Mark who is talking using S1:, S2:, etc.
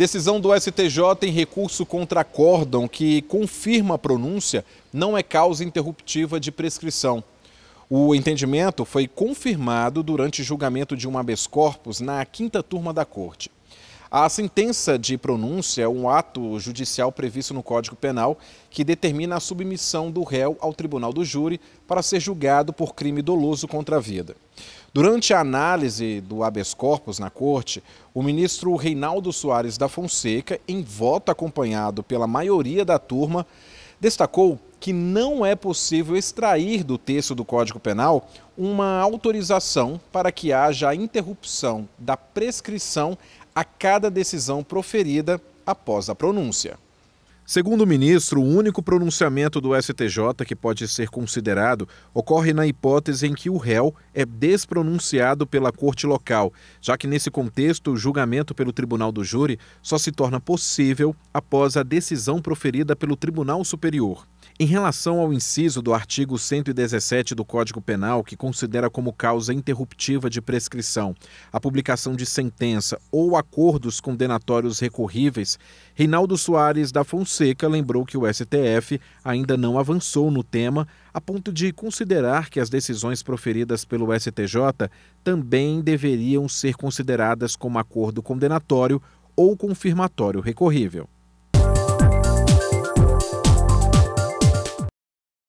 S1: Decisão do STJ em recurso contra acórdão que confirma a pronúncia não é causa interruptiva de prescrição. O entendimento foi confirmado durante julgamento de um habeas corpus na quinta turma da corte. A sentença de pronúncia é um ato judicial previsto no Código Penal que determina a submissão do réu ao tribunal do júri para ser julgado por crime doloso contra a vida. Durante a análise do habeas corpus na corte, o ministro Reinaldo Soares da Fonseca, em voto acompanhado pela maioria da turma, destacou que não é possível extrair do texto do Código Penal uma autorização para que haja a interrupção da prescrição a cada decisão proferida após a pronúncia. Segundo o ministro, o único pronunciamento do STJ que pode ser considerado ocorre na hipótese em que o réu é despronunciado pela corte local, já que nesse contexto o julgamento pelo tribunal do júri só se torna possível após a decisão proferida pelo tribunal superior. Em relação ao inciso do artigo 117 do Código Penal, que considera como causa interruptiva de prescrição a publicação de sentença ou acordos condenatórios recorríveis, Reinaldo Soares da Fonseca Fonseca lembrou que o STF ainda não avançou no tema, a ponto de considerar que as decisões proferidas pelo STJ também deveriam ser consideradas como acordo condenatório ou confirmatório recorrível.